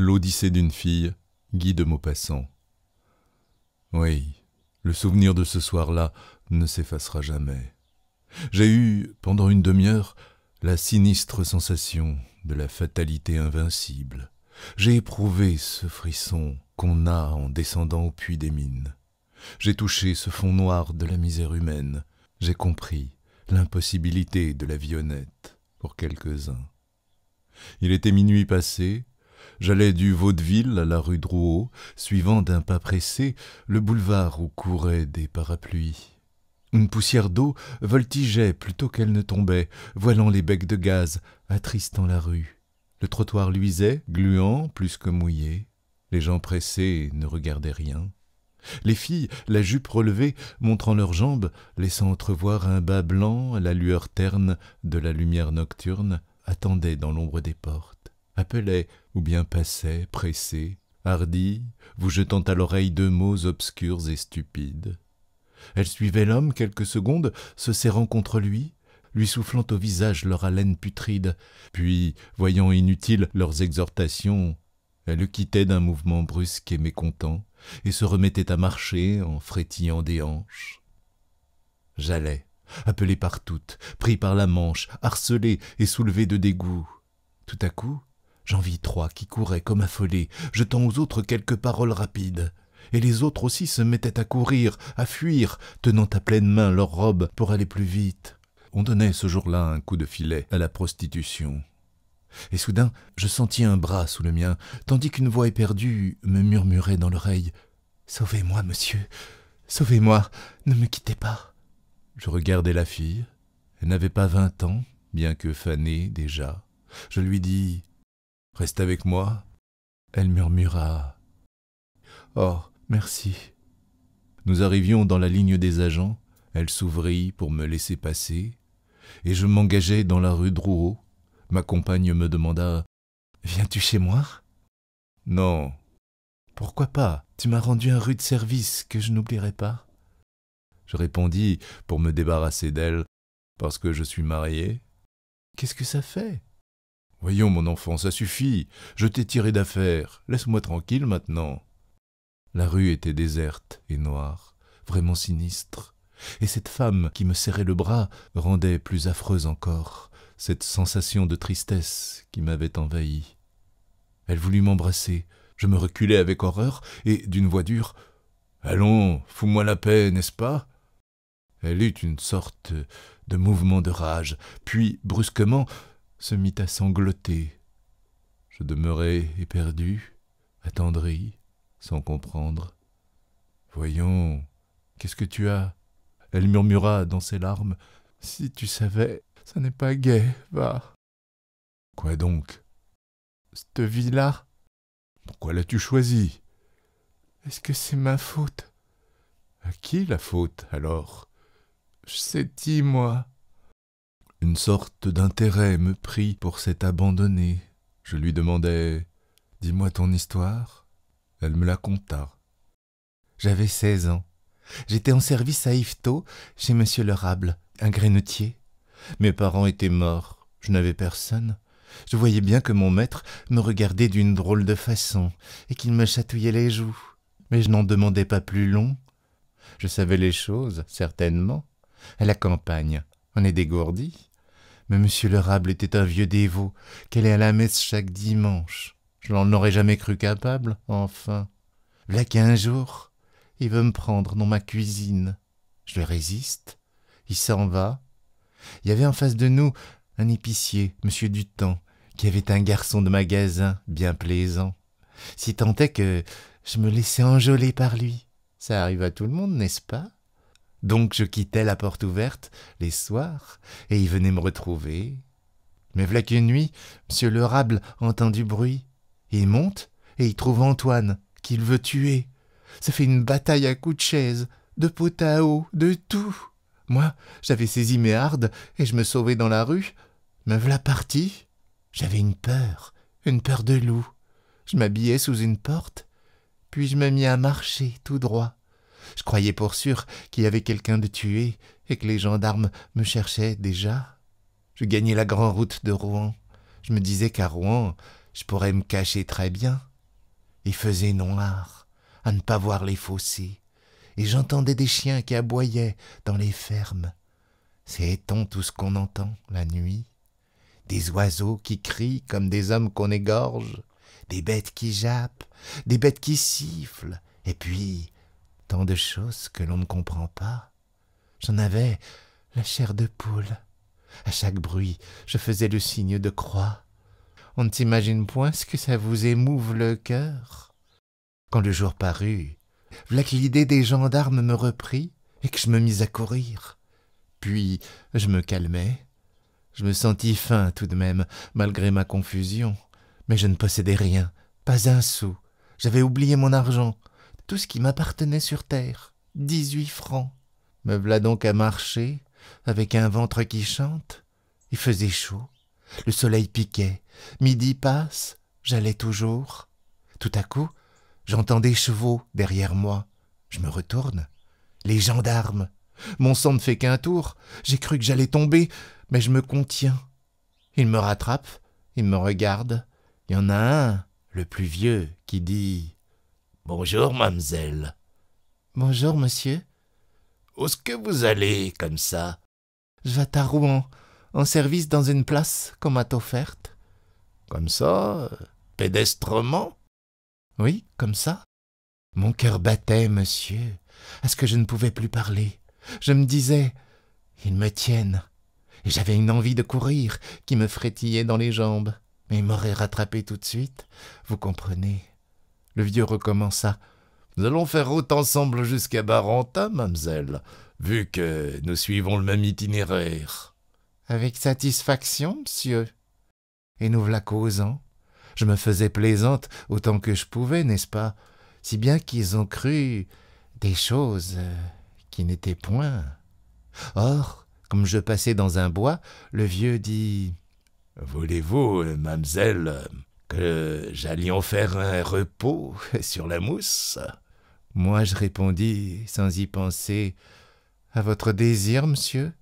L'Odyssée d'une fille, guide de Maupassant. Oui, le souvenir de ce soir-là ne s'effacera jamais. J'ai eu, pendant une demi-heure, la sinistre sensation de la fatalité invincible. J'ai éprouvé ce frisson qu'on a en descendant au puits des mines. J'ai touché ce fond noir de la misère humaine. J'ai compris l'impossibilité de la vie honnête pour quelques-uns. Il était minuit passé, J'allais du Vaudeville à la rue Drouot, suivant d'un pas pressé le boulevard où couraient des parapluies. Une poussière d'eau voltigeait plutôt qu'elle ne tombait, voilant les becs de gaz, attristant la rue. Le trottoir luisait, gluant plus que mouillé. Les gens pressés ne regardaient rien. Les filles, la jupe relevée, montrant leurs jambes, laissant entrevoir un bas blanc à la lueur terne de la lumière nocturne, attendaient dans l'ombre des portes appelait ou bien passait, pressé, hardie, vous jetant à l'oreille deux mots obscurs et stupides. Elle suivait l'homme quelques secondes, se serrant contre lui, lui soufflant au visage leur haleine putride, puis, voyant inutiles leurs exhortations, elle le quittait d'un mouvement brusque et mécontent, et se remettait à marcher en frétillant des hanches. J'allais, appelé par toutes, pris par la manche, harcelé et soulevé de dégoût. Tout à coup, J'en vis trois qui couraient comme affolés, jetant aux autres quelques paroles rapides. Et les autres aussi se mettaient à courir, à fuir, tenant à pleine main leurs robes pour aller plus vite. On donnait ce jour-là un coup de filet à la prostitution. Et soudain, je sentis un bras sous le mien, tandis qu'une voix éperdue me murmurait dans l'oreille Sauvez-moi, monsieur, sauvez-moi, ne me quittez pas. Je regardai la fille. Elle n'avait pas vingt ans, bien que fanée déjà. Je lui dis Reste avec moi, elle murmura. Oh, merci. Nous arrivions dans la ligne des agents, elle s'ouvrit pour me laisser passer, et je m'engageai dans la rue Drouot. Ma compagne me demanda Viens-tu chez moi Non. Pourquoi pas Tu m'as rendu un rude service que je n'oublierai pas. Je répondis, pour me débarrasser d'elle, Parce que je suis marié. Qu'est-ce que ça fait Voyons, mon enfant, ça suffit. Je t'ai tiré d'affaire. Laisse-moi tranquille maintenant. La rue était déserte et noire, vraiment sinistre. Et cette femme qui me serrait le bras rendait plus affreuse encore cette sensation de tristesse qui m'avait envahi. Elle voulut m'embrasser. Je me reculai avec horreur et, d'une voix dure, Allons, fous-moi la paix, n'est-ce pas Elle eut une sorte de mouvement de rage, puis, brusquement, se mit à sangloter. Je demeurai éperdu, attendri, sans comprendre. Voyons, qu'est-ce que tu as Elle murmura dans ses larmes. Si tu savais, ça n'est pas gai, va. Quoi donc Cette vie-là Pourquoi l'as-tu choisie Est-ce que c'est ma faute À qui la faute alors Je sais moi une sorte d'intérêt me prit pour cet abandonné. Je lui demandai Dis-moi ton histoire. Elle me la conta. J'avais seize ans. J'étais en service à Yvetot, chez Monsieur Lerable, un grenetier. Mes parents étaient morts. Je n'avais personne. Je voyais bien que mon maître me regardait d'une drôle de façon et qu'il me chatouillait les joues. Mais je n'en demandais pas plus long. Je savais les choses, certainement. À la campagne, on est dégourdi. Mais M. Rable était un vieux dévot, qu'elle est à la messe chaque dimanche. Je n'en aurais jamais cru capable, enfin. V'là qu'un jour, il veut me prendre dans ma cuisine. Je le résiste. Il s'en va. Il y avait en face de nous un épicier, M. Dutant, qui avait un garçon de magasin bien plaisant. Si tant est que je me laissais enjoler par lui. Ça arrive à tout le monde, n'est-ce pas donc je quittais la porte ouverte les soirs, et il venait me retrouver. Mais v'là qu'une nuit, monsieur Lerable entend du bruit. Il monte, et il trouve Antoine, qu'il veut tuer. Ça fait une bataille à coups de chaise, de pot à eau, de tout. Moi, j'avais saisi mes hardes, et je me sauvais dans la rue. Mais v'là parti. J'avais une peur, une peur de loup. Je m'habillais sous une porte, puis je me mis à marcher tout droit. Je croyais pour sûr qu'il y avait quelqu'un de tué et que les gendarmes me cherchaient déjà. Je gagnais la grande route de Rouen. Je me disais qu'à Rouen, je pourrais me cacher très bien. Il faisait noir, à ne pas voir les fossés, et j'entendais des chiens qui aboyaient dans les fermes. C'est étant tout ce qu'on entend la nuit. Des oiseaux qui crient comme des hommes qu'on égorge, des bêtes qui jappent, des bêtes qui sifflent, et puis tant de choses que l'on ne comprend pas. J'en avais la chair de poule. À chaque bruit, je faisais le signe de croix. On ne s'imagine point ce que ça vous émouve le cœur. Quand le jour parut, v'là que l'idée des gendarmes me reprit et que je me mis à courir. Puis je me calmai. Je me sentis faim tout de même, malgré ma confusion, mais je ne possédais rien, pas un sou. J'avais oublié mon argent tout ce qui m'appartenait sur terre. Dix-huit francs. Me v'là donc à marcher, avec un ventre qui chante. Il faisait chaud, le soleil piquait, midi passe, j'allais toujours. Tout à coup, j'entends des chevaux derrière moi. Je me retourne. Les gendarmes. Mon sang ne fait qu'un tour. J'ai cru que j'allais tomber, mais je me contiens. Ils me rattrapent, ils me regardent, Il y en a un, le plus vieux, qui dit Bonjour, mademoiselle. Bonjour, monsieur. Où est-ce que vous allez comme ça Je vais à Rouen, en service dans une place qu'on m'a offerte. Comme ça Pédestrement Oui, comme ça. Mon cœur battait, monsieur, à ce que je ne pouvais plus parler. Je me disais Ils me tiennent. Et j'avais une envie de courir qui me frétillait dans les jambes. Mais ils m'auraient rattrapé tout de suite, vous comprenez. Le vieux recommença. Nous allons faire route ensemble jusqu'à Barenta, mademoiselle, vu que nous suivons le même itinéraire. Avec satisfaction, monsieur. Et nous la causant. Je me faisais plaisante autant que je pouvais, n'est-ce pas Si bien qu'ils ont cru des choses euh, qui n'étaient point. Or, comme je passais dans un bois, le vieux dit Voulez-vous, euh, mademoiselle que j'allions faire un repos sur la mousse. Moi je répondis, sans y penser, à votre désir, monsieur.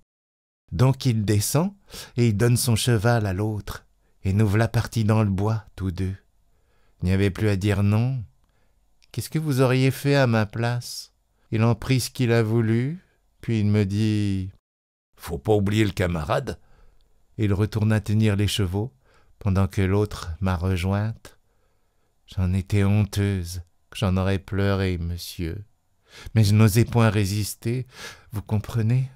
Donc il descend, et il donne son cheval à l'autre, et nous voilà partis dans le bois, tous deux. Il n'y avait plus à dire non. Qu'est-ce que vous auriez fait à ma place Il en prit ce qu'il a voulu, puis il me dit Faut pas oublier le camarade. Il retourna tenir les chevaux, pendant que l'autre m'a rejointe. J'en étais honteuse, que j'en aurais pleuré, monsieur, mais je n'osais point résister, vous comprenez.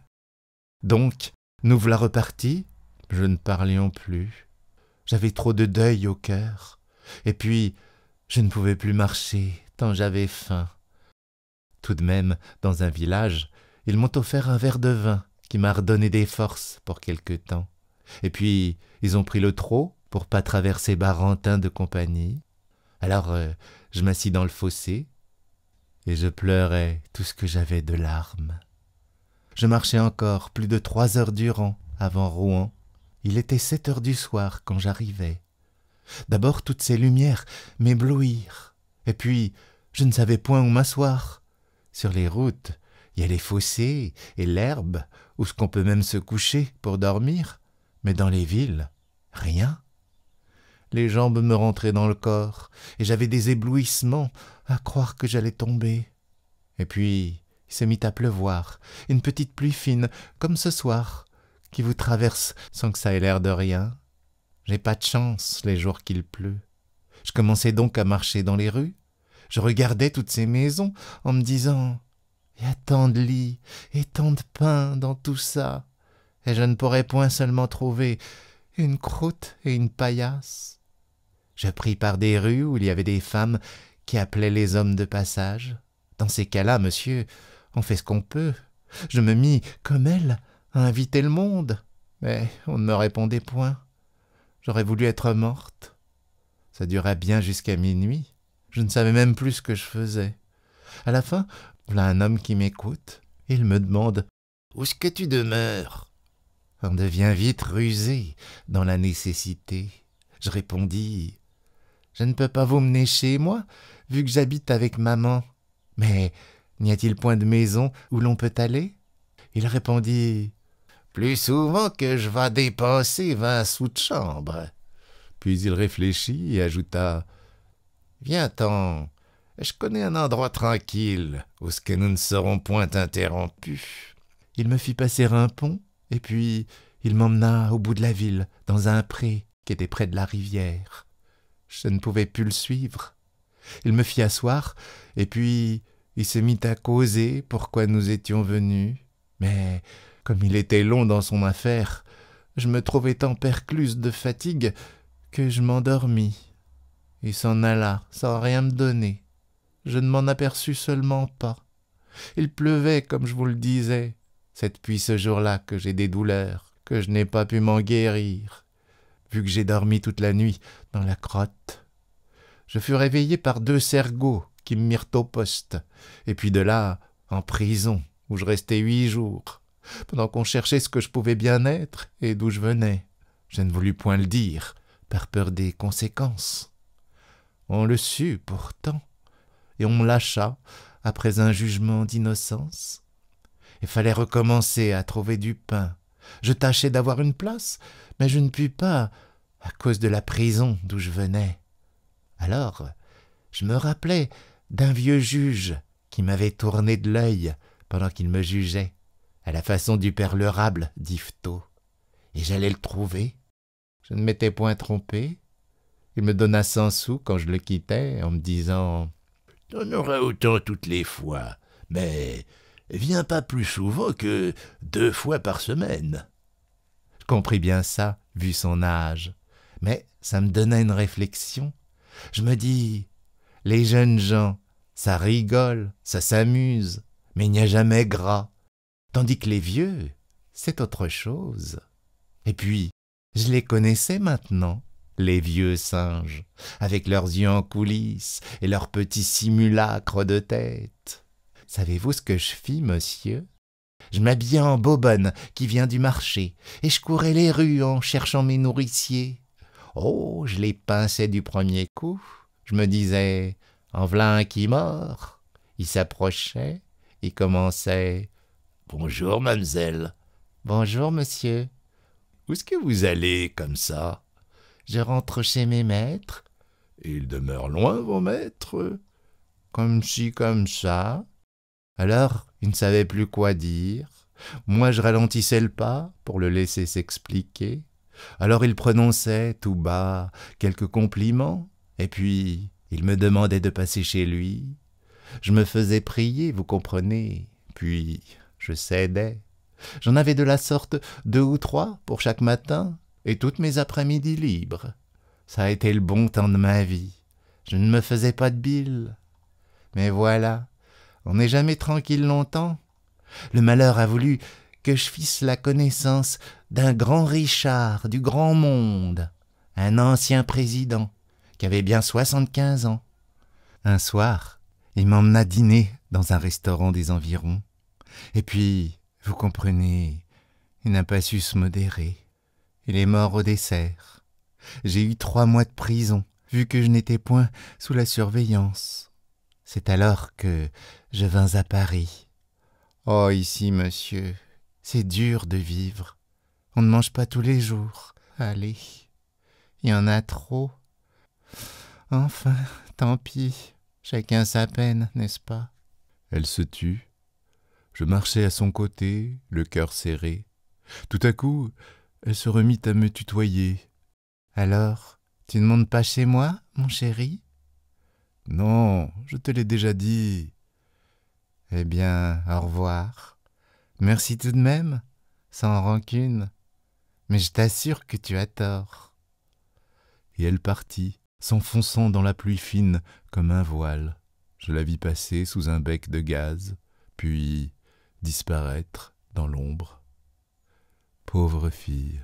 Donc, nous voilà repartis, je ne parlions plus. J'avais trop de deuil au cœur, et puis je ne pouvais plus marcher, tant j'avais faim. Tout de même, dans un village, ils m'ont offert un verre de vin qui m'a redonné des forces pour quelque temps. Et puis, ils ont pris le trot pour pas traverser Barentin de compagnie. Alors euh, je m'assis dans le fossé et je pleurais tout ce que j'avais de larmes. Je marchais encore plus de trois heures durant avant Rouen. Il était sept heures du soir quand j'arrivais. D'abord toutes ces lumières m'éblouirent, et puis je ne savais point où m'asseoir. Sur les routes, il y a les fossés et l'herbe, où ce qu'on peut même se coucher pour dormir, mais dans les villes, rien les jambes me rentraient dans le corps, et j'avais des éblouissements à croire que j'allais tomber. Et puis il se mit à pleuvoir, une petite pluie fine, comme ce soir, qui vous traverse sans que ça ait l'air de rien. J'ai pas de chance les jours qu'il pleut. Je commençais donc à marcher dans les rues. Je regardais toutes ces maisons en me disant Il y a tant de lits et tant de pain dans tout ça, et je ne pourrais point seulement trouver une croûte et une paillasse. Je pris par des rues où il y avait des femmes qui appelaient les hommes de passage. Dans ces cas-là, monsieur, on fait ce qu'on peut. Je me mis, comme elle, à inviter le monde, mais on ne me répondait point. J'aurais voulu être morte. Ça dura bien jusqu'à minuit. Je ne savais même plus ce que je faisais. À la fin, voilà un homme qui m'écoute. Il me demande Où est-ce que tu demeures On devient vite rusé dans la nécessité. Je répondis je ne peux pas vous mener chez moi, vu que j'habite avec maman. Mais n'y a-t-il point de maison où l'on peut aller Il répondit Plus souvent que je vas dépenser vingt sous de chambre. Puis il réfléchit et ajouta Viens-t'en, je connais un endroit tranquille, où ce que nous ne serons point interrompus. Il me fit passer un pont, et puis il m'emmena au bout de la ville, dans un pré qui était près de la rivière. Je ne pouvais plus le suivre. Il me fit asseoir, et puis il se mit à causer pourquoi nous étions venus. Mais comme il était long dans son affaire, je me trouvais tant percluse de fatigue que je m'endormis. Il s'en alla sans rien me donner. Je ne m'en aperçus seulement pas. Il pleuvait, comme je vous le disais. C'est depuis ce jour-là que j'ai des douleurs, que je n'ai pas pu m'en guérir vu que j'ai dormi toute la nuit dans la crotte. Je fus réveillé par deux sergots qui me mirent au poste, et puis de là en prison, où je restais huit jours, pendant qu'on cherchait ce que je pouvais bien être et d'où je venais. Je ne voulus point le dire, par peur des conséquences. On le sut pourtant, et on me lâcha après un jugement d'innocence. Il fallait recommencer à trouver du pain je tâchais d'avoir une place, mais je ne pus pas, à cause de la prison d'où je venais. Alors, je me rappelais d'un vieux juge qui m'avait tourné de l'œil pendant qu'il me jugeait, à la façon du père Lerable d'Yvetot. Et j'allais le trouver. Je ne m'étais point trompé. Il me donna cent sous quand je le quittais, en me disant T'en auras autant toutes les fois, mais vient pas plus souvent que deux fois par semaine. Je compris bien ça, vu son âge, mais ça me donnait une réflexion. Je me dis, les jeunes gens, ça rigole, ça s'amuse, mais il n'y a jamais gras, tandis que les vieux, c'est autre chose. Et puis, je les connaissais maintenant, les vieux singes, avec leurs yeux en coulisses et leurs petits simulacres de tête. Savez-vous ce que je fis, monsieur Je m'habillais en bobonne qui vient du marché, et je courais les rues en cherchant mes nourriciers. Oh, je les pinçais du premier coup. Je me disais, en v'là un qui mord. Il s'approchait, et commençait. Bonjour, mademoiselle. Bonjour, monsieur. Où est-ce que vous allez comme ça Je rentre chez mes maîtres. Ils demeurent loin, vos maîtres Comme ci, comme ça. Alors, il ne savait plus quoi dire. Moi, je ralentissais le pas pour le laisser s'expliquer. Alors, il prononçait tout bas quelques compliments, et puis il me demandait de passer chez lui. Je me faisais prier, vous comprenez, puis je cédais. J'en avais de la sorte deux ou trois pour chaque matin, et toutes mes après-midi libres. Ça a été le bon temps de ma vie. Je ne me faisais pas de bile. Mais voilà, on n'est jamais tranquille longtemps. Le malheur a voulu que je fisse la connaissance d'un grand Richard du grand monde, un ancien président, qui avait bien soixante-quinze ans. Un soir, il m'emmena dîner dans un restaurant des environs. Et puis, vous comprenez, il n'a pas su se modérer. Il est mort au dessert. J'ai eu trois mois de prison, vu que je n'étais point sous la surveillance. C'est alors que je vins à Paris. Oh, ici, monsieur, c'est dur de vivre. On ne mange pas tous les jours. Allez, il y en a trop. Enfin, tant pis, chacun sa peine, n'est-ce pas Elle se tut. Je marchais à son côté, le cœur serré. Tout à coup, elle se remit à me tutoyer. Alors, tu ne montes pas chez moi, mon chéri non, je te l'ai déjà dit. Eh bien, au revoir. Merci tout de même, sans rancune. Mais je t'assure que tu as tort. Et elle partit, s'enfonçant dans la pluie fine comme un voile. Je la vis passer sous un bec de gaz, puis disparaître dans l'ombre. Pauvre fille.